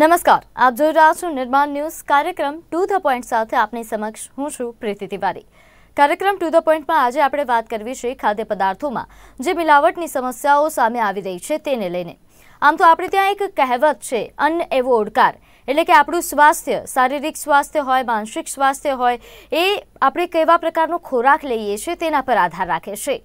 નમસ્કાર આપ જોઈ રહ્યા છો નિર્માણ ન્યૂઝ કાર્યક્રમ ટુ ધ પોઈન્ટ સાથે આપની સમક્ષ હું છું પ્રીતિ તિવારી કાર્યક્રમ ટુ ધ પોઈન્ટમાં આજે આપણે વાત કરવી છે ખાદ્ય પદાર્થોમાં જે મિલાવટની સમસ્યાઓ સામે આવી રહી છે તેને લઈને આમ તો આપણે ત્યાં એક કહેવત છે અન્ન એવો ઓડકાર એટલે કે આપણું સ્વાસ્થ્ય શારીરિક સ્વાસ્થ્ય હોય માનસિક સ્વાસ્થ્ય હોય એ આપણે કેવા પ્રકારનો ખોરાક લઈએ છીએ તેના પર આધાર રાખે છે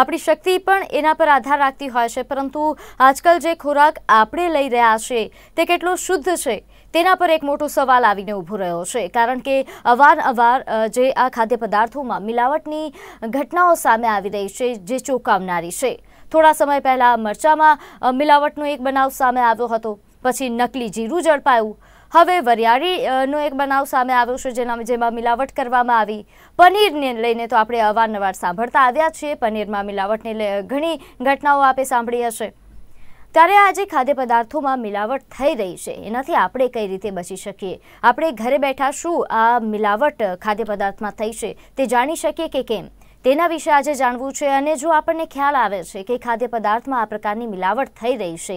આપણી શક્તિ પણ એના પર આધાર રાખતી હોય છે પરંતુ આજકાલ જે ખોરાક આપણે લઈ રહ્યા છે તે કેટલો શુદ્ધ છે તેના પર એક મોટો સવાલ આવીને ઊભો રહ્યો છે કારણ કે અવારનવાર જે આ ખાદ્ય પદાર્થોમાં મિલાવટની ઘટનાઓ સામે આવી રહી છે જે ચોંકાવનારી છે થોડા સમય પહેલાં મરચામાં મિલાવટનો એક બનાવ સામે આવ્યો હતો પછી નકલી જીરું ઝડપાયું હવે વરિયાળીનો એક બનાવ સામે આવ્યો છે જેના જેમાં મિલાવટ કરવામાં આવી પનીરને લઈને તો આપણે અવારનવાર સાંભળતા આવ્યા છીએ પનીરમાં મિલાવટને ઘણી ઘટનાઓ આપે સાંભળી હશે ત્યારે આજે ખાદ્ય પદાર્થોમાં મિલાવટ થઈ રહી છે એનાથી આપણે કઈ રીતે બચી શકીએ આપણે ઘરે બેઠા શું આ મિલાવટ ખાદ્ય પદાર્થમાં થઈ છે તે જાણી શકીએ કે કેમ તેના વિશે આજે જાણવું છે અને જો આપણને ખ્યાલ આવે છે કે ખાદ્ય પદાર્થમાં આ પ્રકારની મિલાવટ થઈ રહી છે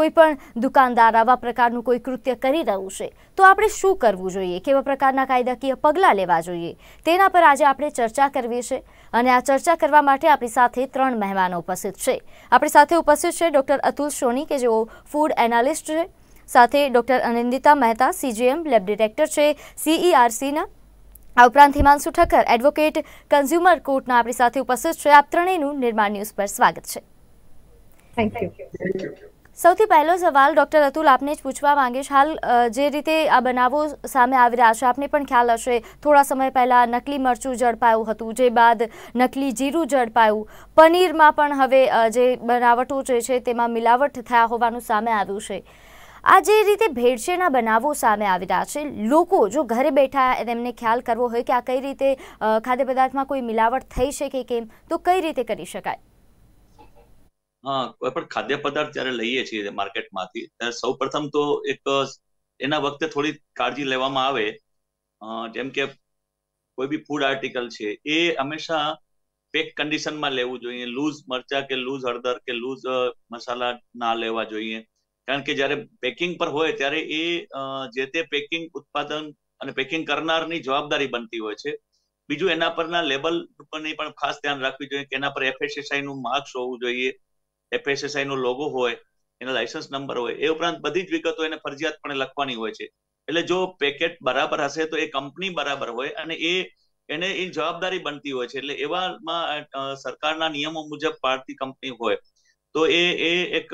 કોઈ પણ દુકાનદાર આવા પ્રકારનું કોઈ કૃત્ય કરી રહ્યું છે તો આપણે શું કરવું જોઈએ કેવા પ્રકારના કાયદાકીય પગલાં લેવા જોઈએ તેના પર આજે આપણે ચર્ચા કરવી છે અને આ ચર્ચા કરવા માટે આપણી સાથે ત્રણ મહેમાનો ઉપસ્થિત છે આપણી સાથે ઉપસ્થિત છે ડૉક્ટર અતુલ સોની કે જેઓ ફૂડ એનાલિસ્ટ છે સાથે doctor Anindita Mehta CGM lab director છે સીઈઆરસીના આ ઉપરાંત હિમાંશુ ઠક્કર એડવોકેટ કન્ઝ્યુમર કોર્ટના આપણી સાથે ઉપસ્થિત છે આપ ત્રણેયનું નિર્માણ ન્યૂઝ પર સ્વાગત છે થેન્ક યુ સૌથી પહેલો સવાલ ડોક્ટર અતુલ આપને જ પૂછવા માંગીશ હાલ જે રીતે આ બનાવો સામે આવી રહ્યા છે આપને પણ ખ્યાલ હશે થોડા સમય પહેલાં નકલી મરચું ઝડપાયું હતું જે બાદ નકલી જીરું ઝડપાયું પનીરમાં પણ હવે જે બનાવટો જે છે તેમાં મિલાવટ થયા હોવાનું સામે આવ્યું છે આ જે રીતે ભેળસેળના બનાવો સામે આવી રહ્યા છે લોકો જો ઘરે બેઠા એમને ખ્યાલ કરવો હોય કે આ કઈ રીતે ખાદ્ય પદાર્થમાં કોઈ મિલાવટ થઈ શકે કે કેમ તો કઈ રીતે કરી શકાય હા કોઈ પણ ખાદ્ય પદાર્થ જ્યારે લઈએ છીએ માર્કેટમાંથી ત્યારે સૌ પ્રથમ તો એક એના વખતે થોડી કાળજી લેવામાં આવે જેમ કે કોઈ બી ફૂડ આર્ટિકલ છે એ હંમેશા પેક કન્ડિશનમાં લેવું જોઈએ લૂઝ મરચા કે લૂઝ હળદર કે લૂઝ મસાલા ના લેવા જોઈએ કારણ કે જ્યારે પેકિંગ પર હોય ત્યારે એ જે તે પેકિંગ ઉત્પાદન અને પેકિંગ કરનારની જવાબદારી બનતી હોય છે બીજું એના પરના લેબલ ઉપરની પણ ખાસ ધ્યાન રાખવી જોઈએ કે એના પર એફએસએસઆઈ નું માર્ક્સ હોવું જોઈએ એફએસએસઆઈ નો લોગો હોય એનો લાયસન્સ નંબર હોય એ ઉપરાંત બધી જ વિગતો એને ફરજિયાત પણ લખવાની હોય છે એટલે જો પેકેટ બરાબર હશે તો એ કંપની બરાબર હોય અને એ એને એ જવાબદારી બનતી હોય છે એટલે એવામાં સરકારના નિયમો મુજબ પાડતી કંપની હોય તો એ એ એક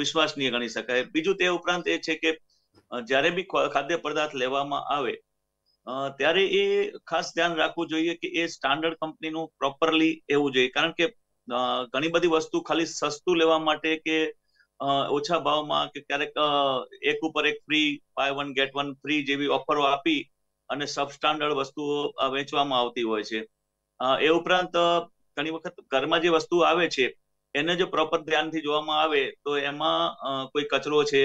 વિશ્વાસનીય ગણી શકાય બીજું તે ઉપરાંત એ છે કે જ્યારે બી ખાદ્ય પદાર્થ લેવામાં આવે ત્યારે એ ખાસ ધ્યાન રાખવું જોઈએ કે એ સ્ટાન્ડર્ડ કંપનીનું પ્રોપરલી એવું જોઈએ કારણ કે ઘણી બધી વસ્તુ ખાલી સસ્તું લેવા માટે કે ઓછા ભાવમાં કે ક્યારેક એક ઉપર એક free buy one get one free જેવી ઓફરો આપી અને સબસ્ટાન્ડર્ડ વસ્તુઓ વેચવામાં આવતી હોય છે એ ઉપરાંત ઘણી વખત ઘરમાં જે વસ્તુ આવે છે એને જો પ્રોપર ધ્યાનથી જોવામાં આવે તો એમાં કોઈ કચરો છે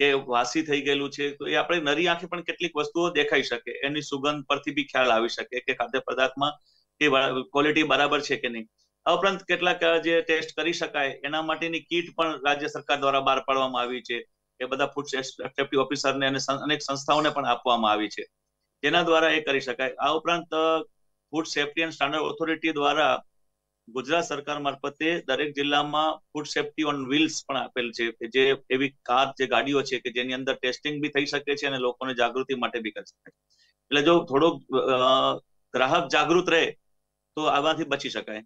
કે વાસી થઈ ગયેલું છે તો એ આપણે નરી આંખે પણ કેટલીક વસ્તુઓ દેખાઈ શકે એની સુગંધ પરથી બી ખ્યાલ આવી શકે કે ખાદ્ય પદાર્થમાં એ ક્વોલિટી બરાબર છે કે નહીં આ ઉપરાંત કેટલાક જે ટેસ્ટ કરી શકાય એના માટેની કીટ પણ રાજ્ય સરકાર દ્વારા બહાર પાડવામાં આવી છે એ બધા ફૂડ સેફ્ટી ઓફિસરને અને અનેક સંસ્થાઓને પણ આપવામાં આવી છે જેના દ્વારા એ કરી શકાય આ ઉપરાંત food safety and standard authority દ્વારા ગુજરાત સરકાર મારફતે દરેક જિલ્લામાં ફૂડ સેફ્ટી ઓન વ્હીલ્સ પણ આપેલ છે કે જે એવી કાર જે ગાડીઓ છે કે જેની અંદર ટેસ્ટિંગ બી થઈ શકે છે અને લોકોને જાગૃતિ માટે બી કરી શકાય એટલે જો થોડોક ગ્રાહક જાગૃત રહે તો આવાથી બચી શકાય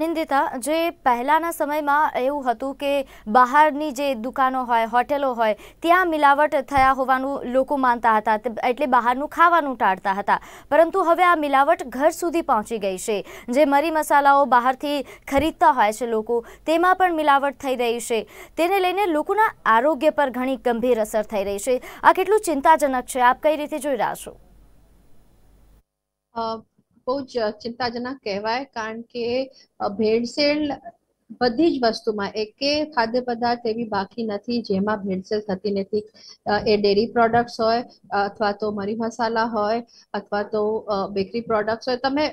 નિંદિતા જે પહેલાંના સમયમાં એવું હતું કે બહારની જે દુકાનો હોય હોટેલો હોય ત્યાં મિલાવટ થયા હોવાનું લોકો માનતા હતા એટલે બહારનું ખાવાનું ટાળતા હતા પરંતુ હવે આ મિલાવટ ઘર સુધી પહોંચી ગઈ છે જે મરી મસાલાઓ બહારથી ખરીદતા હોય છે લોકો તેમાં પણ મિલાવટ થઈ રહી છે તેને લઈને લોકોના આરોગ્ય પર ઘણી ગંભીર અસર થઈ રહી છે આ કેટલું ચિંતાજનક છે આપ કઈ રીતે જોઈ રહ્યા છો બહુ જ ચિંતાજનક કહેવાય કારણ કે ભેળસેળ બધી જ વસ્તુમાં એકે ખાદ્ય પદાર્થ એવી બાકી નથી જેમાં ભેળસેળ થતી નથી એ ડેરી પ્રોડક્ટ્સ હોય અથવા તો મરી મસાલા હોય અથવા તો બેકરી પ્રોડક્ટ્સ હોય તમે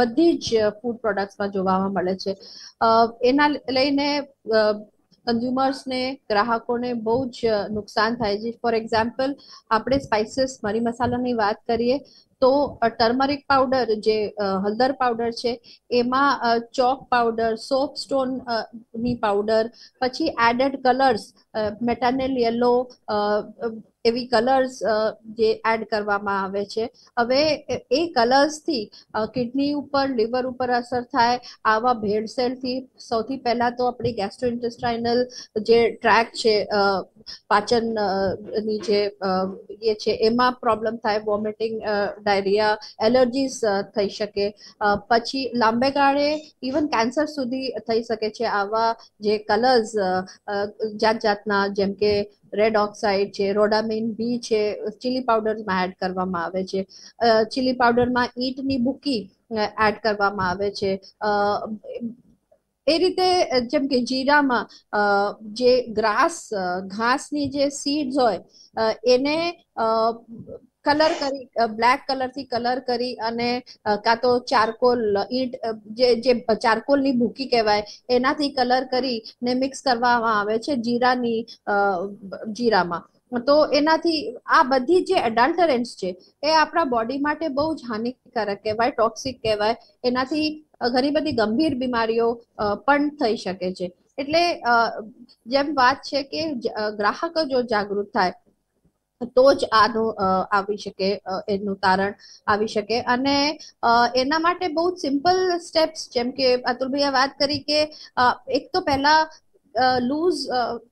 બધી જ ફૂડ પ્રોડક્ટ્સમાં જોવામાં મળે છે એના લઈને કન્ઝ્યુમર્સને ગ્રાહકોને બહુ જ નુકસાન થાય છે ફોર એક્ઝામ્પલ આપણે સ્પાઇસીસ મરી મસાલાની વાત કરીએ તો ટર્મરિક પાવડર જે હળદર પાવડર છે એમાં ચોક પાવડર સોપ સ્ટોન ની પાવડર પછી એડેડ કલર્સ મેટાનેલ યલો એવી કલર્સ જે એડ કરવામાં આવે છે હવે એ કલર્સથી કિડની ઉપર લીવર ઉપર અસર થાય આવા ભેળસેળથી સૌથી પહેલા તો આપણી ગેસ્ટ્રોઇન્ટેસ્ટાઇનલ જે ટ્રેક છે પાચન ની જે એ છે એમાં પ્રોબ્લેમ થાય વોમિટિંગ ડાયરિયા એલર્જીસ થઈ શકે પછી લાંબે ગાળે ઇવન કેન્સર સુધી થઈ શકે છે આવા જે કલર્સ જાત જાતના જેમ કે રેડ ઓક્સાઇડ છે રોડામિન બી છે ચીલી પાવડરમાં એડ કરવામાં આવે છે ચીલી પાવડરમાં ઈંટની બુકી એડ કરવામાં આવે છે એ રીતે જેમ કે જીરામાં જે ગ્રાસ ઘાસની જે સીડ્સ હોય એને કલર કરી બ્લેક કલરથી કલર કરી અને કાં તો ચારકોલ ઈંટ જે જે ચારકોલની ભૂકી કહેવાય એનાથી કલર કરી ને મિક્સ કરવામાં આવે છે જીરાની જીરામાં તો એનાથી આ બધી જે એડલ્ટરન્ટ્સ છે એ આપણા બોડી માટે બહુ જ હાનિકારક કહેવાય ટોક્સિક કહેવાય એનાથી ઘણી બધી ગંભીર બીમારીઓ પણ થઈ શકે છે એટલે જેમ વાત છે કે ગ્રાહકો જો જાગૃત થાય તો જ આનું આવી શકે એનું તારણ આવી શકે અને એના માટે બહુ સિમ્પલ સ્ટેપ્સ જેમ કે અતુલભાઈએ વાત કરી કે એક તો પહેલા લૂઝ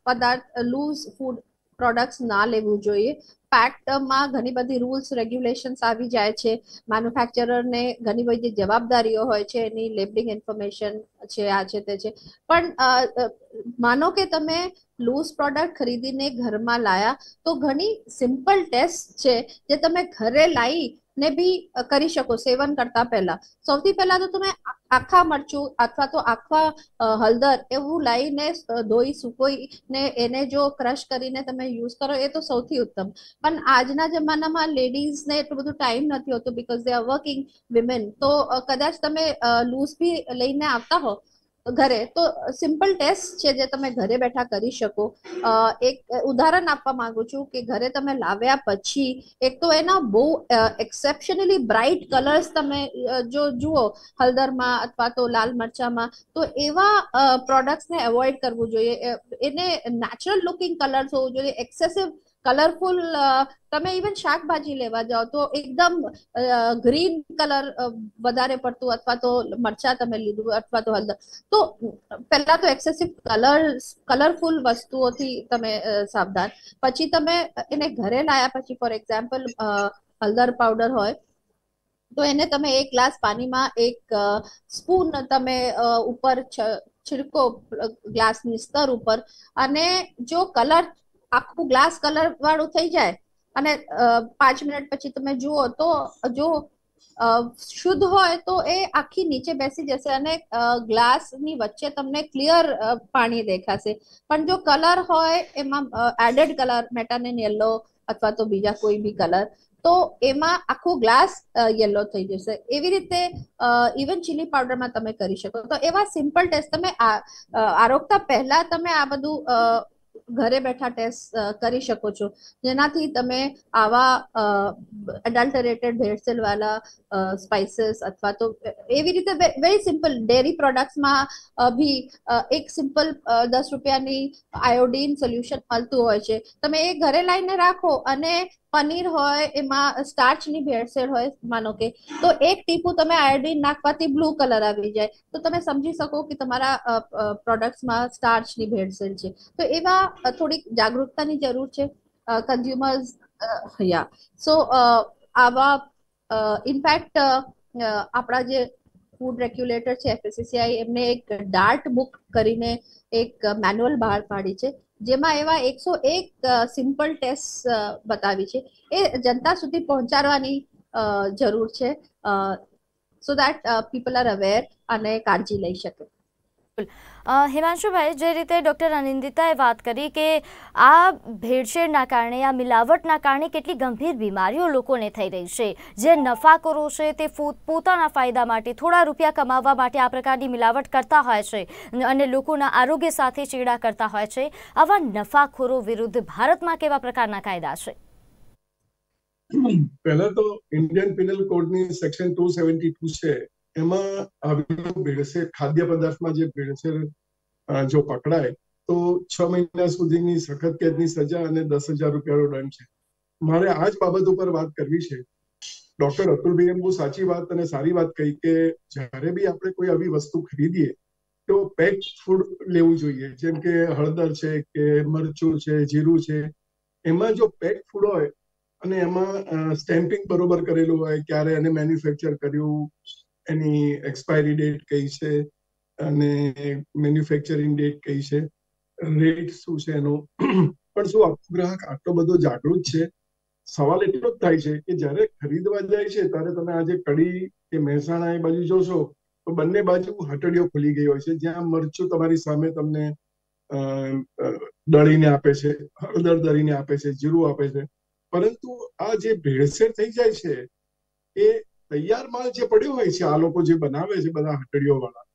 પદાર્થ લૂઝ ફૂડ પ્રોડક્ટ્સ ના લેવું જોઈએ પેક્ટમાં ઘણી બધી રૂલ્સ રેગ્યુલેશન્સ આવી જાય છે મેન્યુફેક્ચરરને ઘણી બધી જવાબદારીઓ હોય છે એની લેબલિંગ ઇન્ફોર્મેશન છે આ છે તે છે પણ માનો કે તમે લૂઝ પ્રોડક્ટ ખરીદીને ઘરમાં લાયા તો ઘણી સિમ્પલ ટેસ્ટ છે જે તમે ઘરે લાવીને બી કરી શકો સેવન કરતા પહેલા સૌથી પહેલા તો તમે આખા મરચું અથવા તો આખા હળદર એવું લાઈને ધોઈ સુકોઈને એને જો ક્રશ કરીને તમે યુઝ કરો એ તો સૌથી ઉત્તમ પણ આજના જમાનામાં લેડીઝને એટલું બધું ટાઈમ નથી હોતો because they are working women તો કદાચ તમે લૂઝ બી લઈને આવતા હો ઘરે તો સિમ્પલ ટેસ્ટ છે જે તમે ઘરે બેઠા કરી શકો એક ઉદાહરણ આપવા માંગુ છું કે ઘરે તમે લાવ્યા પછી એક તો એના બહુ એક્સેપ્શનલી બ્રાઇટ કલર્સ તમે જો જુઓ હળદરમાં અથવા તો લાલ મરચામાં તો એવા પ્રોડક્ટ્સને એવોઇડ કરવું જોઈએ એને નેચરલ લુકિંગ કલર્સ હોવું જોઈએ એક્સેસિવ કલરફુલ તમે ઇવન શાકભાજી લેવા જાઓ તો એકદમ ગ્રીન કલર વધારે પડતું અથવા તો મરચા તમે લીધું અથવા તો હળદર તો પહેલા તો એક્સેસિવ કલર કલરફુલ વસ્તુઓથી તમે સાવધાન પછી તમે એને ઘરે લાયા પછી ફોર એક્ઝામ્પલ હળદર પાવડર હોય તો એને તમે એક ગ્લાસ પાણીમાં એક સ્પૂન તમે ઉપર છીડકો ગ્લાસની સ્તર ઉપર અને જો કલર આખું ગ્લાસ કલર વાળું થઈ જાય અને પાંચ મિનિટ પછી તમે જુઓ તો જો શુદ્ધ હોય તો એ આખી નીચે બેસી જશે અને ગ્લાસની વચ્ચે તમને ક્લિયર પાણી દેખાશે પણ જો કલર હોય એમાં એડેડ કલર મેટાનેન યલો અથવા તો બીજા કોઈ બી કલર તો એમાં આખો ગ્લાસ યલો થઈ જશે એવી રીતે ઇવન ચીલી પાવડરમાં તમે કરી શકો તો એવા સિમ્પલ ટેસ્ટ તમે આરોગતા પહેલા તમે આ બધું ઘરે બેઠા ટેસ્ટ કરી શકો છો જેનાથી તમે આવા એડલ્ટરેટેડ ભેળસેળવાળા સ્પાઇસીસ અથવા તો એવી રીતે વેરી સિમ્પલ ડેરી પ્રોડક્ટ્સમાં બી એક સિમ્પલ દસ રૂપિયાની આયોડીન સોલ્યુશન મળતું હોય છે તમે એ ઘરે લાવીને રાખો અને પનીર હોય એમાં સ્ટાર્ચની ભેળસેળ હોય માનો કે તો એક ટીપું તમે આયોડિન નાખવાથી બ્લુ કલર આવી જાય તો તમે સમજી શકો કે તમારા પ્રોડક્ટ્સમાં સ્ટાર્ચની ભેળસેળ છે તો એવા થોડીક જાગૃતતાની જરૂર છે કન્ઝ્યુમર્સ યા સો આવા ઇનફેક્ટ આપણા જે ફૂડ રેગ્યુલેટર છે એફએસસીઆઈ એમને એક ડાર્ટ બુક કરીને એક મેન્યુઅલ બહાર પાડી છે જેમાં એવા એકસો એક સિમ્પલ ટેસ્ટ બતાવી છે એ જનતા સુધી પહોંચાડવાની જરૂર છે so that people are aware અને કાળજી લઈ શકે હિમાંશુભાઈ જે રીતે ડૉક્ટર અનિંદિતાએ વાત કરી કે આ ભેળસેળના કારણે આ મિલાવટના કારણે કેટલી ગંભીર બીમારીઓ લોકોને થઈ રહી છે જે નફાખોરો છે તે પોતાના ફાયદા માટે થોડા રૂપિયા કમાવવા માટે આ પ્રકારની મિલાવટ કરતા હોય છે અને લોકોના આરોગ્ય સાથે ચેડા કરતા હોય છે આવા નફાખોરો વિરુદ્ધ ભારતમાં કેવા પ્રકારના કાયદા છે પહેલા તો ઇન્ડિયન પિનલ કોડની સેક્શન ટુ છે એમાં આવી ભેળસેળ ખાદ્ય પદાર્થમાં જે ભેળસેળ જો પકડાય તો છ મહિના સુધીની સખત કેદની સજા અને દસ હજાર રૂપિયાનો દંડ છે મારે આ જ બાબત ઉપર વાત કરવી છે ડોક્ટર અતુલભાઈએ બહુ સાચી વાત અને સારી વાત કહી કે જ્યારે બી આપણે કોઈ આવી વસ્તુ ખરીદીએ તો પેક ફૂડ લેવું જોઈએ જેમ કે હળદર છે કે મરચું છે જીરું છે એમાં જો પેક ફૂડ હોય અને એમાં સ્ટેમ્પિંગ બરોબર કરેલું હોય ક્યારે એને મેન્યુફેક્ચર કર્યું એની એક્સપાયરી ડેટ કઈ છે અને મેન્યુફેક્ચરિંગ ડેટ કઈ છે રેટ શું છે એનો પણ શું આપણો ગ્રાહક આટલો બધો જાગૃત છે સવાલ એટલો જ થાય છે કે જ્યારે ખરીદવા જાય છે ત્યારે તમે આજે કડી કે મહેસાણા એ બાજુ જોશો તો બંને બાજુ હટડીઓ ખુલી ગઈ હોય છે જ્યાં મરચું તમારી સામે તમને દળીને આપે છે હળદર દળીને આપે છે જીરું આપે છે પરંતુ આ જે ભેળસેળ થઈ જાય છે એ તૈયાર માલ જે પડ્યો હોય છે આ લોકો જે બનાવે છે બધા હટડીઓ વાળા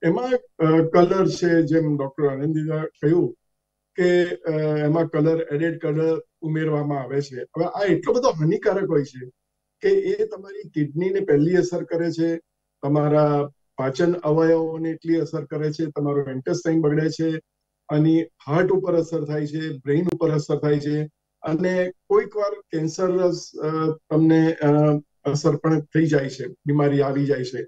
એમાં કલર છે જેમ ડોક્ટર આનંદીદા કહ્યું કે એમાં કલર એડેડ કલર ઉમેરવામાં આવે છે હવે આ એટલો બધો હાનિકારક હોય છે કે એ તમારી કિડનીને પહેલી અસર કરે છે તમારા પાચન અવયવોને એટલી અસર કરે છે તમારો ઇન્ટેસ્ટાઇન બગડે છે અને હાર્ટ ઉપર અસર થાય છે બ્રેઇન ઉપર અસર થાય છે અને કોઈક વાર કેન્સર તમને અસર પણ થઈ જાય છે બીમારી આવી જાય છે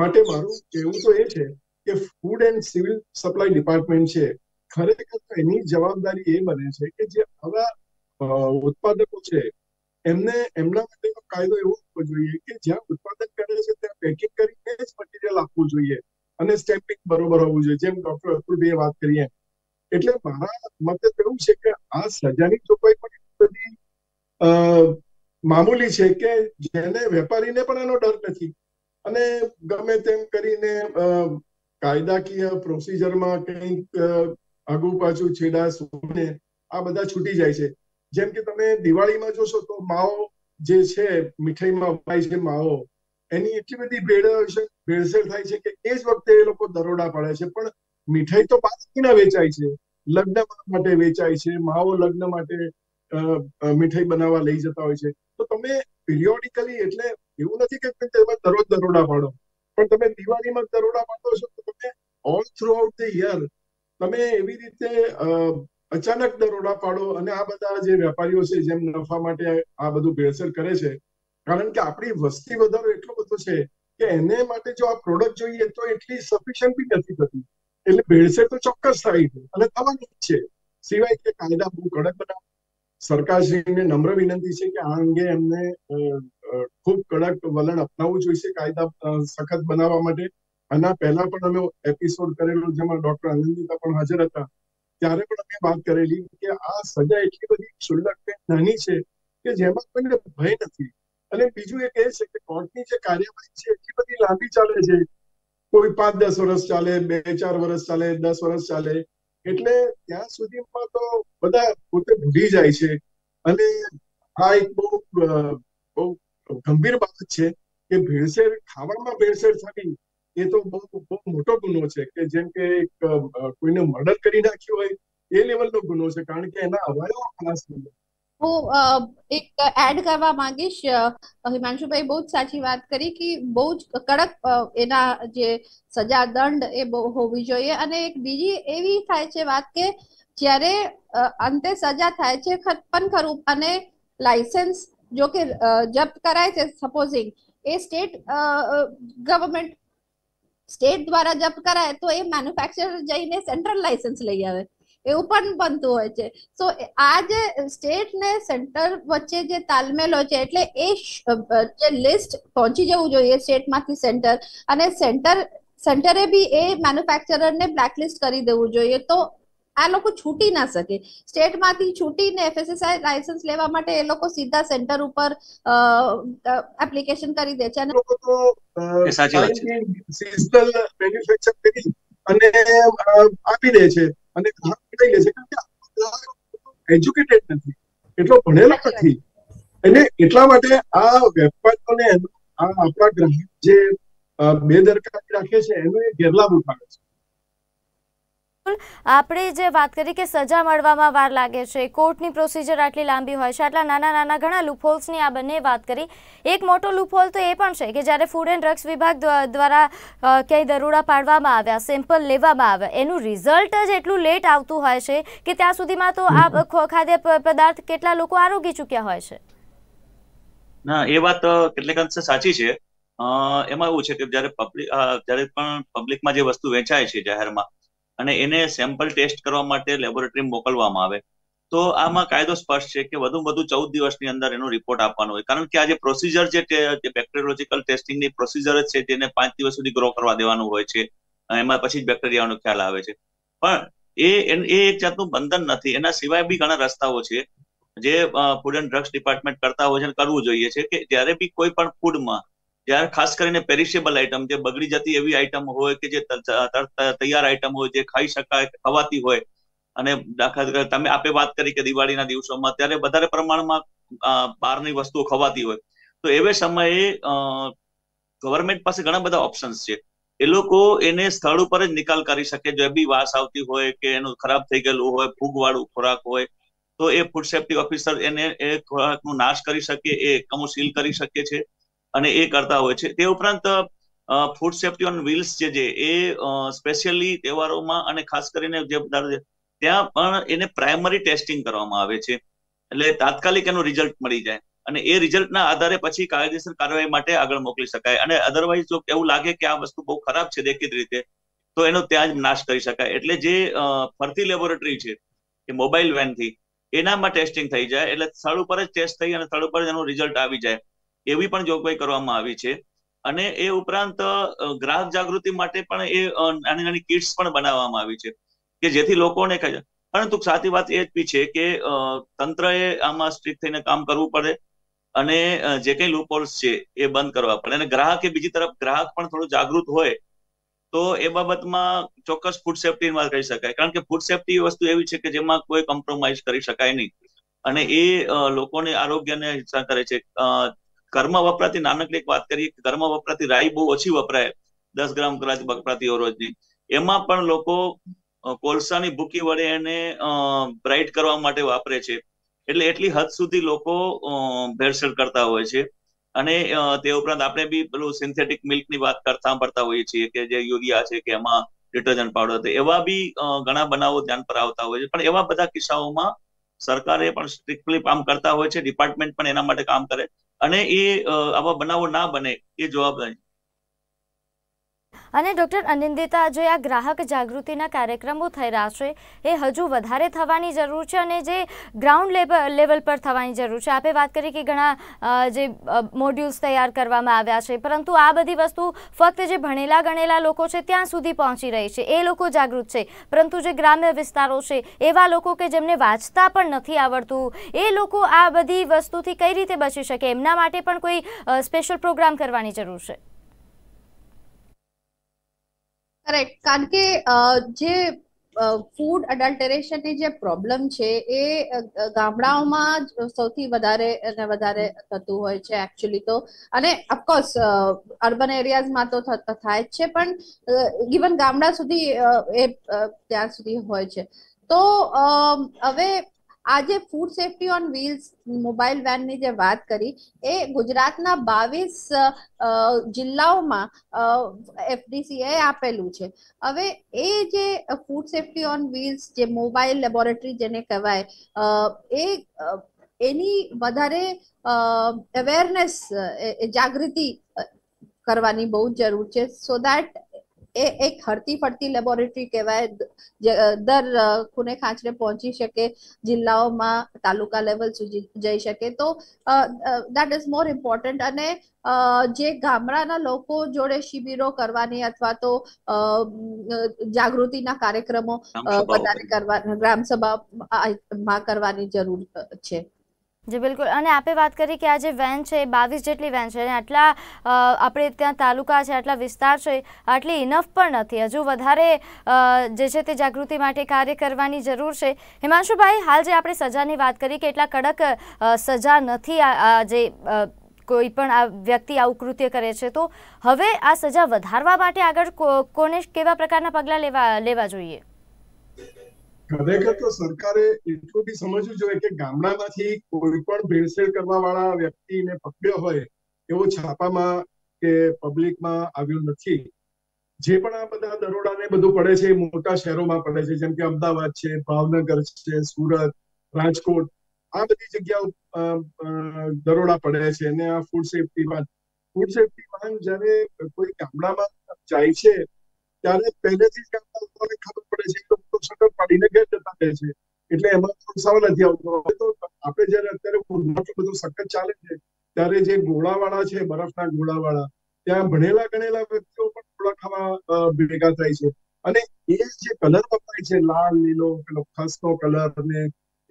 માટે મારું કહેવું તો એ છે કે food and civil supply department છે ખરેખર એની જવાબદારી એ બને છે કે જે આવા ઉત્પાદકો છે એમને એમના માટે કાયદો એવો હોવો જોઈએ કે જ્યાં ઉત્પાદન કરે છે ત્યાં પેકિંગ કરીને જ મટીરિયલ આપવું જોઈએ અને સ્ટેમ્પિંગ બરોબર હોવું જોઈએ જેમ ડોક્ટર અતુલભાઈએ વાત કરીએ એટલે મારા મતે એવું છે કે આ સજાની જોગવાઈ પણ બધી મામૂલી છે કે જેને વેપારીને પણ એનો ડર નથી અને ગમે તેમ કરીને કાયદાકીય પ્રોસિજરમાં કંઈક આગુ પાછું છેડા સુને આ બધા છૂટી જાય છે જેમ કે તમે દિવાળીમાં જોશો તો માવો જે છે મીઠાઈમાં વપરાય છે માવો એની એટલી બધી ભેળ ભેળસેળ થાય છે કે એ જ વખતે એ લોકો દરોડા પાડે છે પણ મીઠાઈ તો બાકીના વેચાય છે લગ્ન માટે વેચાય છે માવો લગ્ન માટે મીઠાઈ બનાવવા લઈ જતા હોય છે તો તમે પિરિયોડિકલી એટલે એવું નથી કે તમે દરરોજ દરોડા પાડો પણ તમે દિવાળીમાં દરોડા પાડો છો તો તમે all throughout the year તમે એવી રીતે અચાનક દરોડા પાડો અને આ બધા જે વેપારીઓ છે જેમ નફા માટે આ બધું ભેળસેળ કરે છે કારણ કે આપણી વસ્તી વધારો એટલો બધો છે કે એને માટે જો આ પ્રોડક્ટ જોઈએ તો એટલી સફિશિયન્ટ બી નથી થતી એટલે ભેળસેળ તો ચોક્કસ થાય છે અને થવાની છે સિવાય કે કાયદા બહુ કડક બનાવવા સરકારશ્રીને નમ્ર વિનંતી છે કે આ અંગે એમને ખૂબ કડક વલણ અપનાવવું જોઈએ કાયદા સખત બનાવવા માટે આના પહેલા પણ અમે એપિસોડ કરેલો જેમાં ડોક્ટર આનંદિતા પણ હાજર હતા ત્યારે પણ અમે વાત કરેલી કે આ સજા એટલી બધી ક્ષુલ્લક નાની છે કે જેમાં કોઈને ભય નથી અને બીજું એક એ છે કે કોર્ટની જે કાર્યવાહી છે એટલી બધી લાંબી ચાલે છે કોઈ પાંચ દસ વર્ષ ચાલે બે ચાર વર્ષ ચાલે દસ વર્ષ ચાલે એટલે ત્યાં સુધીમાં તો બધા પોતે ભૂલી જાય છે અને આ એક બહુ બહુ ગંભીર બાબત છે કે ભેળસેળ ખાવામાં ભેળસેળ થવી એ તો બહુ બહુ મોટો ગુનો છે કે જેમ કે કોઈને મર્ડર કરી નાખ્યું હોય એ લેવલનો ગુનો છે કારણ કે એના અવાયો ખાસ નથી હું એક એડ કરવા માંગીશ હિમાંશુભાઈ બહુ જ સાચી વાત કરી કે બહુ જ કડક એના જે સજા દંડ એ હોવી જોઈએ અને એક બીજી એવી થાય છે વાત કે જ્યારે અંતે સજા થાય છે પણ ખરું અને લાયસન્સ જો કે જપ્ત કરાય છે સપોઝિંગ એ સ્ટેટ ગવર્મેન્ટ સ્ટેટ દ્વારા જપ્ત કરાય તો એ મેન્યુફેક્ચર જઈને સેન્ટ્રલ લાયસન્સ લઈ આવે એવું પણ બનતું હોય છે સો આ જે સ્ટેટ ને સેન્ટર વચ્ચે જે તાલમેલો છે એટલે એ જે લિસ્ટ પહોંચી જવું જોઈએ સ્ટેટ માંથી સેન્ટર અને સેન્ટર સેન્ટરે બી એ મેન્યુફેક્ચરરને બ્લેકલિસ્ટ કરી દેવું જોઈએ તો આ લોકો છૂટી ના શકે સ્ટેટમાંથી છૂટીને એફએસએસઆઈ લાયસન્સ લેવા માટે એ લોકો સીધા સેન્ટર ઉપર એપ્લિકેશન કરી દે છે અને લોકો તો સિઝનલ મેન્યુફેક્ચર કરી અને આપી દે છે અને ગ્રાહક પટાઈ લે કે એજ્યુકેટેડ નથી એટલો ભણેલો નથી એને એટલા માટે આ વેપારીઓને આ આપણા ગ્રાહક જે બેદરકારી રાખે છે એનો એ ગેરલાભ ઉઠાવે છે આપણે જે વાત કરી કે સજા મળવામાં વાર લાગે છે કોર્ટની પ્રોસિજર આટલી લાંબી હોય છે આટલા નાના નાના ઘણા લૂપહોલ્સની આ બંને વાત કરી એક મોટો લૂપહોલ તો એ પણ છે કે જ્યારે ફૂડ એન્ડ ડ્રગ્સ વિભાગ દ્વારા ક્યાંય દરોડા પાડવામાં આવ્યા સેમ્પલ લેવામાં આવ્યા એનું રિઝલ્ટ જ એટલું લેટ આવતું હોય છે કે ત્યાં સુધીમાં તો આ ખાદ્ય પદાર્થ કેટલા લોકો આરોગી ચૂક્યા હોય છે ના એ વાત કેટલીક અંશે સાચી છે એમાં એવું છે કે જ્યારે પબ્લિક જ્યારે પણ પબ્લિકમાં જે વસ્તુ વેચાય છે જાહેરમાં અને એને સેમ્પલ ટેસ્ટ કરવા માટે લેબોરેટરી મોકલવામાં આવે તો આમાં કાયદો સ્પષ્ટ છે કે વધુ વધુ ચૌદ દિવસની અંદર એનો રિપોર્ટ આપવાનો હોય કારણ કે આ જે પ્રોસિજર જે બેક્ટેરિયોલોજીકલ ટેસ્ટિંગની પ્રોસિજર જ છે તેને પાંચ દિવસ સુધી ગ્રો કરવા દેવાનું હોય છે એમાં પછી જ બેક્ટેરિયાનો ખ્યાલ આવે છે પણ એ એ એક જાતનું બંધન નથી એના સિવાય બી ઘણા રસ્તાઓ છે જે ફૂડ એન્ડ ડ્રગ્સ ડિપાર્ટમેન્ટ કરતા હોય છે કરવું જોઈએ છે કે જ્યારે બી કોઈ પણ ફૂડમાં જ્યારે ખાસ કરીને પેરિશેબલ આઈટમ જે બગડી જતી એવી આઇટમ હોય કે જે તૈયાર આઇટમ હોય જે ખાઈ શકાય ખવાતી હોય અને દાખલા તમે આપે વાત કરી કે દિવાળીના દિવસોમાં ત્યારે વધારે પ્રમાણમાં બહારની વસ્તુઓ ખવાતી હોય તો એવે સમયે ગવર્મેન્ટ પાસે ઘણા બધા ઓપ્શન્સ છે એ લોકો એને સ્થળ ઉપર જ નિકાલ કરી શકે જો બી વાસ આવતી હોય કે એનું ખરાબ થઈ ગયેલું હોય ભૂગવાળું ખોરાક હોય તો એ ફૂડ સેફ્ટી ઓફિસર એને એ ખોરાકનો નાશ કરી શકે એ એકમો સીલ કરી શકે છે અને એ કરતા હોય છે તે ઉપરાંત ફૂડ સેફ્ટી ઓન વ્હીલ્સ જે છે એ સ્પેશિયલી તહેવારોમાં અને ખાસ કરીને જે પદાર્થ ત્યાં પણ એને પ્રાઇમરી ટેસ્ટિંગ કરવામાં આવે છે એટલે તાત્કાલિક એનું રિઝલ્ટ મળી જાય અને એ રિઝલ્ટના આધારે પછી કાયદેસર કાર્યવાહી માટે આગળ મોકલી શકાય અને અધરવાઇઝ જો એવું લાગે કે આ વસ્તુ બહુ ખરાબ છે દેખીત રીતે તો એનો ત્યાં જ નાશ કરી શકાય એટલે જે ફરતી લેબોરેટરી છે એ મોબાઈલ વેનથી એનામાં ટેસ્ટિંગ થઈ જાય એટલે સ્થળ ઉપર જ ટેસ્ટ થઈ અને સ્થળ ઉપર જ એનું રિઝલ્ટ આવી જાય એવી પણ જોગવાઈ કરવામાં આવી છે અને એ ઉપરાંત ગ્રાહક જાગૃતિ માટે પણ એ નાની નાની કિટ્સ પણ બનાવવામાં આવી છે કે જેથી લોકોને પરંતુ સાચી વાત એ જ બી છે કે તંત્રએ આમાં સ્ટ્રીક થઈને કામ કરવું પડે અને જે કંઈ લૂપહોલ્સ છે એ બંધ કરવા પડે અને ગ્રાહકે બીજી તરફ ગ્રાહક પણ થોડું જાગૃત હોય તો એ બાબતમાં ચોક્કસ ફૂડ સેફ્ટી વાત કરી શકાય કારણ કે ફૂડ સેફ્ટી વસ્તુ એવી છે કે જેમાં કોઈ કોમ્પ્રોમાઇઝ કરી શકાય નહીં અને એ લોકોને આરોગ્યને હિંસા કરે છે ઘરમાં વપરાતી નાનકડી એક વાત કરીએ ઘરમાં વપરાતી રાઈ બહુ ઓછી વપરાય દસ ગ્રામ વપરાતી રોજની એમાં પણ લોકો કોલસાની ભૂકી વડે એને બ્રાઇટ કરવા માટે વાપરે છે એટલે એટલી હદ સુધી લોકો ભેળસેળ કરતા હોય છે અને તે ઉપરાંત આપણે બી પેલું સિન્થેટિક મિલ્કની વાત કરતા સાંભળતા હોઈએ છીએ કે જે યુરિયા છે કે એમાં ડિટર્જન્ટ પાવડર એવા બી ઘણા બનાવો ધ્યાન પર આવતા હોય છે પણ એવા બધા કિસ્સાઓમાં સરકારે પણ સ્ટ્રિક્ટલી કામ કરતા હોય છે ડિપાર્ટમેન્ટ પણ એના માટે કામ કરે અને એ આવા બનાવો ના બને એ જવાબદારી અને ડૉક્ટર અનિંદિતા જે આ ગ્રાહક જાગૃતિના કાર્યક્રમો થઈ રહ્યા છે એ હજુ વધારે થવાની જરૂર છે અને જે ગ્રાઉન્ડ લેવલ પર થવાની જરૂર છે આપણે વાત કરી કે ઘણા જે મોડ્યુલ્સ તૈયાર કરવામાં આવ્યા છે પરંતુ આ બધી વસ્તુ ફક્ત જે ભણેલા ગણેલા લોકો છે ત્યાં સુધી પહોંચી રહી છે એ લોકો જાગૃત છે પરંતુ જે ગ્રામ્ય વિસ્તારો છે એવા લોકો કે જેમને વાંચતા પણ નથી આવડતું એ લોકો આ બધી વસ્તુથી કઈ રીતે બચી શકે એમના માટે પણ કોઈ સ્પેશિયલ પ્રોગ્રામ કરવાની જરૂર છે કરેક્ટ કારણ કે જે ફૂડ ની જે પ્રોબ્લેમ છે એ ગામડાઓમાં સૌથી વધારે અને વધારે થતું હોય છે એકચ્યુઅલી તો અને ઓફકોર્સ અર્બન એરિયાઝમાં તો થાય જ છે પણ ઇવન ગામડા સુધી એ ત્યાં સુધી હોય છે તો હવે આજે food safety on wheels mobile વેનની જે વાત કરી એ ગુજરાતના બાવીસ જિલ્લાઓમાં એફડીસીએ આપેલું છે હવે એ જે ફૂડ સેફ્ટી ઓન વ્હીલ્સ જે મોબાઈલ લેબોરેટરી જેને કહેવાય એ એની વધારે અવેરનેસ જાગૃતિ કરવાની બહુ જરૂર છે સો દેટ એ એક હરતી ફરતી લેબોરેટરી કહેવાય દર ખૂને ખાંચને પહોંચી શકે જિલ્લાઓમાં તાલુકા લેવલ સુધી જઈ શકે તો દેટ ઇઝ મોર ઇમ્પોર્ટન્ટ અને જે ગામડાના લોકો જોડે શિબિરો કરવાની અથવા તો જાગૃતિના કાર્યક્રમો વધારે કરવા ગ્રામસભામાં કરવાની જરૂર છે જી બિલકુલ અને આપે વાત કરી કે આ જે વેન છે એ બાવીસ જેટલી વેન છે અને આટલા આપણે ત્યાં તાલુકા છે આટલા વિસ્તાર છે આટલી ઇનફ પણ નથી હજુ વધારે જે છે તે જાગૃતિ માટે કાર્ય કરવાની જરૂર છે હિમાંશુભાઈ હાલ જે આપણે સજાની વાત કરી કે એટલા કડક સજા નથી આ જે કોઈ પણ આ વ્યક્તિ આવું કૃત્ય કરે છે તો હવે આ સજા વધારવા માટે આગળ કોને કેવા પ્રકારના પગલાં લેવા લેવા જોઈએ ખરેખર તો સરકારે એટલું બી સમજવું જોઈએ કે ગામડામાંથી કોઈ પણ ભેળસેળ કરવા વાળા વ્યક્તિને પકડ્યો હોય એવો છાપામાં કે પબ્લિકમાં આવ્યો નથી જે પણ આ બધા દરોડાને બધું પડે છે મોટા શહેરોમાં પડે છે જેમ કે અમદાવાદ છે ભાવનગર છે સુરત રાજકોટ આ બધી જગ્યાઓ દરોડા પડે છે અને આ food safety van food safety van જ્યારે કોઈ ગામડામાં જાય છે ત્યારે પહેલેથી જ લોકોને ખબર પડે છે કે લોકો શટર પાડીને ઘેર જતા રહે છે એટલે એમાં સવાલ નથી આવતો તો આપણે જયારે અત્યારે ઉર્માટલું બધું સખત ચાલે છે ત્યારે જે ગોળાવાળા છે બરફના ગોળાવાળા ત્યાં ભણેલા ગણેલા વ્યક્તિઓ પણ ગોળા ખાવા ભેગા થાય છે અને એ જે કલર વપરાય છે લાલ લીલો પેલો ખસનો કલર ને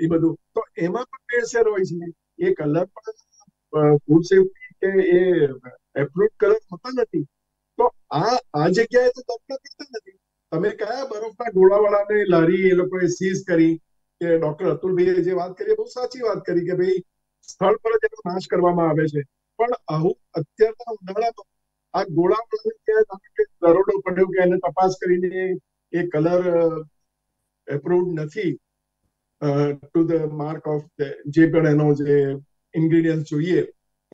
એ બધું તો એમાં પણ ભેળસેળ હોય છે એ કલર પણ ફૂડ સેફ્ટી કે એ એપ્રુવ કલર હોતા નથી તો આ આ જગ્યાએ તો તર્ક કરતા નથી તમે કયા બરફના ગોળાવાળાને લારી એ લોકોએ સીઝ કરી કે ડોક્ટર અતુલભાઈએ જે વાત કરી બહુ સાચી વાત કરી કે ભાઈ સ્થળ પર જ એનો નાશ કરવામાં આવે છે પણ આવું અત્યારના ઉનાળામાં આ ગોળાવાળાને ત્યાં દરોડો પડ્યો કે એને તપાસ કરીને એ કલર એપ્રુવડ નથી ટુ ધ માર્ક ઓફ જે પણ એનો જે ઇન્ગ્રીડિયન્ટ જોઈએ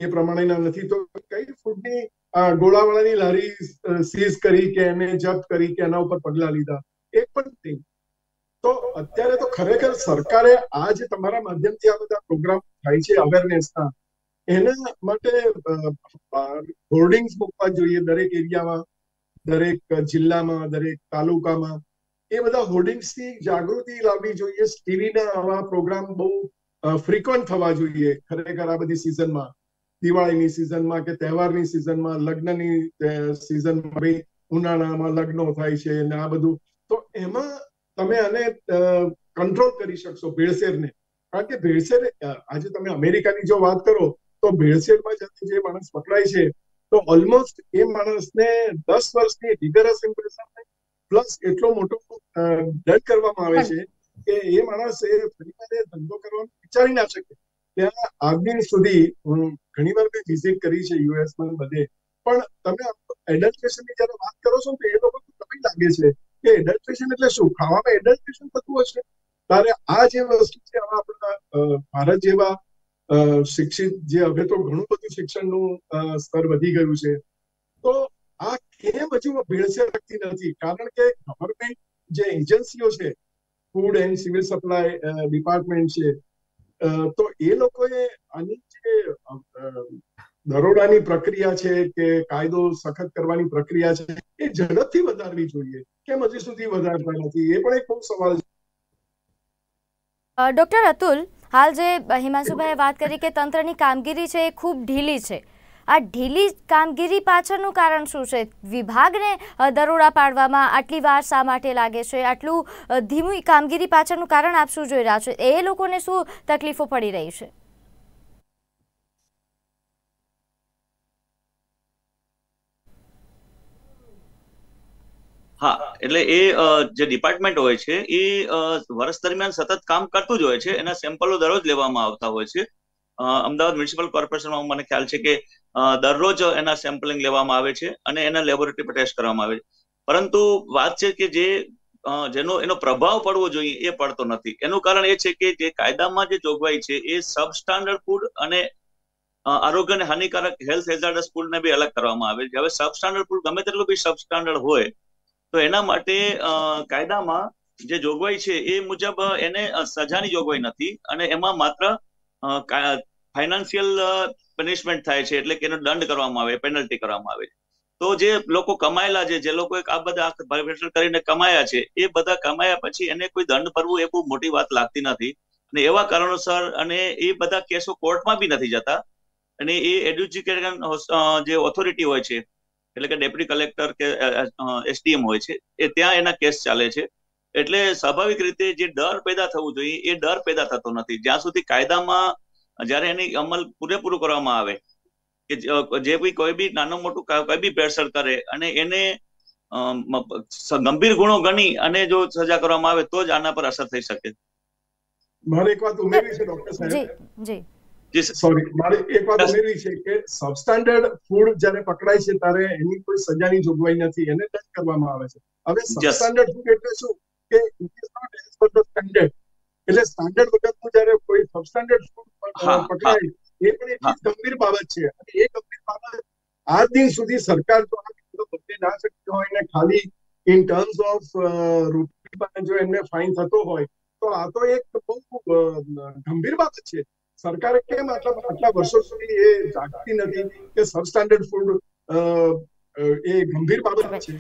એ પ્રમાણેના નથી તો કઈ ફૂડની ગોળાવાળાની લારી સીઝ કરી કે એને જપ્ત કરી કે એના ઉપર પગલા લીધા એક પણ થિંગ તો અત્યારે તો ખરેખર સરકારે આ જે તમારા માધ્યમથી આ બધા પ્રોગ્રામ થાય છે અવેરનેસના એના માટે હોર્ડિંગ્સ મૂકવા જોઈએ દરેક એરિયામાં દરેક જિલ્લામાં દરેક તાલુકામાં એ બધા હોર્ડિંગ્સ ની જાગૃતિ લાવવી જોઈએ ટીવીના આવા પ્રોગ્રામ બહુ ફ્રીક્વન્ટ થવા જોઈએ ખરેખર આ બધી સિઝનમાં દિવાળીની સિઝનમાં કે તહેવારની સિઝનમાં લગ્નની સિઝનમાં ભાઈ ઉનાળામાં લગ્નો થાય છે અને આ બધું તો એમાં તમે આને કંટ્રોલ કરી શકશો ભેળસેળને કારણ કે ભેળસેળ આજે તમે અમેરિકાની જો વાત કરો તો ભેળસેરમાં જતો જે માણસ પકડાય છે તો ઓલમોસ્ટ એ માણસને દસ વર્ષની રિગરસ ઇમ્પ્રેશનને પ્લસ એટલો મોટો દંડ કરવામાં આવે છે કે એ માણસ એ ફરી ધંધો કરવાનું વિચારી ના શકે ત્યાં આગળ સુધી હું ઘણી વાર વિઝિટ કરી છે યુએસમાં બધે પણ તમે એડલ્ટ્રેશનની જયારે વાત કરો છો તો એ લોકો તમને લાગે છે કે એડલ્ટ્રેશન એટલે શું ખાવામાં એડલ્ટ્રેશન થતું હશે ત્યારે આ જે વસ્તુ છે આપણા ભારત જેવા શિક્ષિત જે હવે તો ઘણું બધું શિક્ષણનું સ્તર વધી ગયું છે તો આ કેમ હજુ ભેળસે રાખતી નથી કારણ કે ગવર્મેન્ટ જે એજન્સીઓ છે food and civil supply department છે તો એ લોકોએ આની જે દરોડાની પ્રક્રિયા છે કે કાયદો સખત કરવાની પ્રક્રિયા છે એ ઝડપથી વધારવી જોઈએ કેમ હજી સુધી વધારતા નથી એ પણ એક બહુ સવાલ છે ડોક્ટર અતુલ હાલ જે હિમાંશુભાઈએ વાત કરી કે તંત્રની કામગીરી છે એ ખૂબ ઢીલી છે આ ઢીલી કામગીરી પાછળનું કારણ શું છે વિભાગને દરોડા પાડવામાં આટલી વાર શા માટે લાગે છે આટલું ધીમી કામગીરી પાછળનું કારણ આપ શું જોઈ રહ્યા છો એ લોકોને શું તકલીફો પડી રહી છે હા એટલે એ જે ડિપાર્ટમેન્ટ હોય છે એ વર્ષ દરમિયાન સતત કામ કરતું જ હોય છે એના સેમ્પલો દરરોજ લેવામાં આવતા હોય છે અમદાવાદ મ્યુનિસિપલ કોર્પોરેશનમાં મને ખ્યાલ છે કે દરરોજ એના સેમ્પલિંગ લેવામાં આવે છે અને એના લેબોરેટરી પર ટેસ્ટ કરવામાં આવે છે પરંતુ વાત છે કે જે જેનો એનો પ્રભાવ પડવો જોઈએ એ પડતો નથી એનું કારણ એ છે કે જે કાયદામાં જે જોગવાઈ છે એ સબસ્ટાન્ડર્ડ ફૂડ અને આરોગ્યને હાનિકારક હેલ્થ હેઝાર્ડસ ફૂડને બી અલગ કરવામાં આવે છે હવે સબસ્ટાન્ડર્ડ ફૂડ ગમે તેટલું બી સબસ્ટાન્ડર્ડ હોય તો એના માટે કાયદામાં જે જોગવાઈ છે એ મુજબ એને સજાની જોગવાઈ નથી અને એમાં માત્ર ફાઇનાન્શિયલ પનિશમેન્ટ થાય છે એટલે કે એનો દંડ કરવામાં આવે પેનલ્ટી કરવામાં આવે તો જે લોકો કમાયેલા છે જે લોકો આ બધા ભરભેસણ કરીને કમાયા છે એ બધા કમાયા પછી એને કોઈ દંડ ભરવું એ બહુ મોટી વાત લાગતી નથી અને એવા કારણોસર અને એ બધા કેસો કોર્ટમાં બી નથી જતા અને એ એડ્યુકેશન જે ઓથોરિટી હોય છે એટલે કે ડેપ્યુટી કલેક્ટર કે એસડીએમ હોય છે એ ત્યાં એના કેસ ચાલે છે એટલે સ્વાભાવિક રીતે જે ડર પેદા થવું જોઈએ એ ડર પેદા થતો નથી જ્યાં સુધી કાયદામાં જ્યારે એની અમલ પૂરેપૂરો કરવામાં આવે કે જે બી કોઈ બી નાનું મોટું કોઈ બી ભેળસેળ કરે અને એને ગંભીર ગુણો ગણી અને જો સજા કરવામાં આવે તો જ આના પર અસર થઈ શકે મારે એક વાત ઉમેરવી છે ડોક્ટર સાહેબ સોરી મારે એક વાત ઉમેરવી છે કે સબસ્ટાન્ડર્ડ ફૂડ જ્યારે પકડાય છે ત્યારે એની કોઈ સજાની જોગવાઈ નથી એને દંડ કરવામાં આવે છે હવે સબસ્ટાન્ડર્ડ ફૂડ એટલે શું કે it is not as per the standard એટલે સ્ટાન્ડર્ડ વગરનું જ્યારે કોઈ સબસ્ટાન્ડર્ડ ફૂડ આ તો એક બહુ ગંભીર બાબત છે સરકારે કેમ આટલા આટલા વર્ષો સુધી એ જાગતી નથી કે સબ સ્ટાન્ડર્ડ ફૂડ એ ગંભીર બાબત છે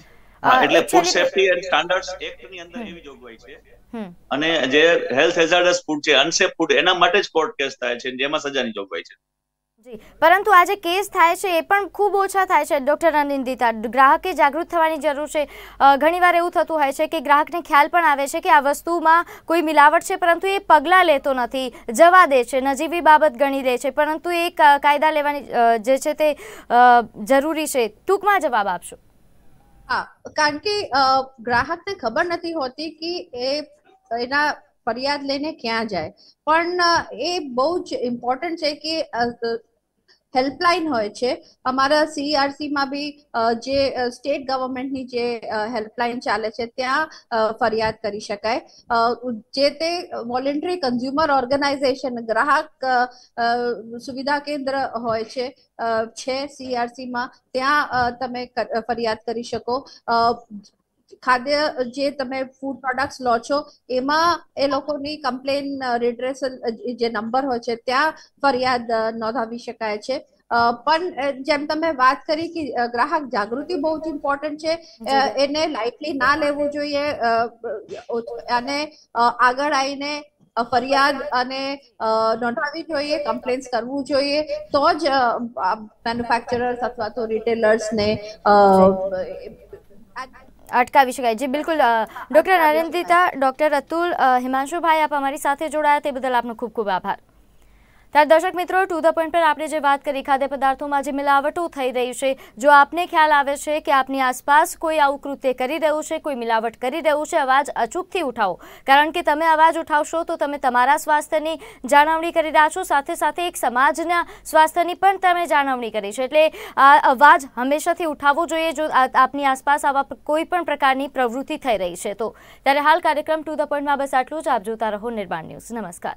એટલે food safety and standards act ની અંદર એવી જોગવાઈ છે અને જે હેલ્થ હેઝાર્ડસ ફૂડ છે અનસેફ ફૂડ એના માટે જ કોર્ટ કેસ થાય છે જેમાં સજાની જોગવાઈ છે પરંતુ આજે કેસ થાય છે એ પણ ખૂબ ઓછા થાય છે ડોક્ટર અનિંદિતા ગ્રાહકે જાગૃત થવાની જરૂર છે ઘણીવાર એવું થતું હોય છે કે ગ્રાહકને ખ્યાલ પણ આવે છે કે આ વસ્તુમાં કોઈ મિલાવટ છે પરંતુ એ પગલાં લેતો નથી જવા દે છે નજીવી બાબત ગણી દે છે પરંતુ એ કાયદા લેવાની જે છે તે જરૂરી છે ટૂંકમાં જવાબ આપશો હા કારણ કે ગ્રાહકને ખબર નથી હોતી કે એ એના ફરિયાદ લઈને ક્યાં જાય પણ એ બહુ જ ઇમ્પોર્ટન્ટ છે કે હેલ્પલાઈન હોય છે અમારા સીઆરસીમાં e બી જે સ્ટેટ ગવર્મેન્ટની જે હેલ્પલાઇન ચાલે છે ત્યાં ફરિયાદ કરી શકાય જે તે વોલેન્ટરી કન્ઝ્યુમર ઓર્ગેનાઇઝેશન ગ્રાહક સુવિધા કેન્દ્ર હોય છે છે સીઆરસીમાં e ત્યાં તમે ફરિયાદ કરી શકો ખાદ્ય જે તમે ફૂડ પ્રોડક્ટ્સ લો છો એમાં એ લોકોની કમ્પ્લેન રિડ્રેસલ જે નંબર હોય છે ત્યાં ફરિયાદ નોંધાવી શકાય છે પણ જેમ તમે વાત કરી કે ગ્રાહક જાગૃતિ બહુ જ ઇમ્પોર્ટન્ટ છે એને લાઇટલી ના લેવું જોઈએ અને આગળ આવીને ફરિયાદ અને નોંધાવી જોઈએ કમ્પ્લેન્સ કરવું જોઈએ તો જ મેન્યુફેક્ચરર્સ અથવા તો રિટેલર્સને અટકાવી શકાય જે બિલકુલ ડૉક્ટર નરેન્દ્રિતા ડૉક્ટર અતુલ હિમાંશુભાઈ આપ અમારી સાથે જોડાયા તે બદલ આપનો ખૂબ ખૂબ આભાર ત્યારે દર્શક મિત્રો ટુ ધ પોઈન્ટ પર આપણે જે વાત કરી ખાદ્ય પદાર્થોમાં જે મિલાવટો થઈ રહી છે જો આપને ખ્યાલ આવે છે કે આપની આસપાસ કોઈ આવું કૃત્ય કરી રહ્યું છે કોઈ મિલાવટ કરી રહ્યું છે અવાજ અચૂકથી ઉઠાવો કારણ કે તમે અવાજ ઉઠાવશો તો તમે તમારા સ્વાસ્થ્યની જાળવણી કરી રહ્યા છો સાથે સાથે એક સમાજના સ્વાસ્થ્યની પણ તમે જાળવણી કરી છે એટલે આ અવાજ હંમેશાથી ઉઠાવવો જોઈએ જો આપની આસપાસ આવા કોઈ પણ પ્રકારની પ્રવૃત્તિ થઈ રહી છે તો ત્યારે હાલ કાર્યક્રમ ટુ ધ પોઈન્ટમાં બસ આટલું જ આપ જોતા રહો નિર્માણ ન્યૂઝ નમસ્કાર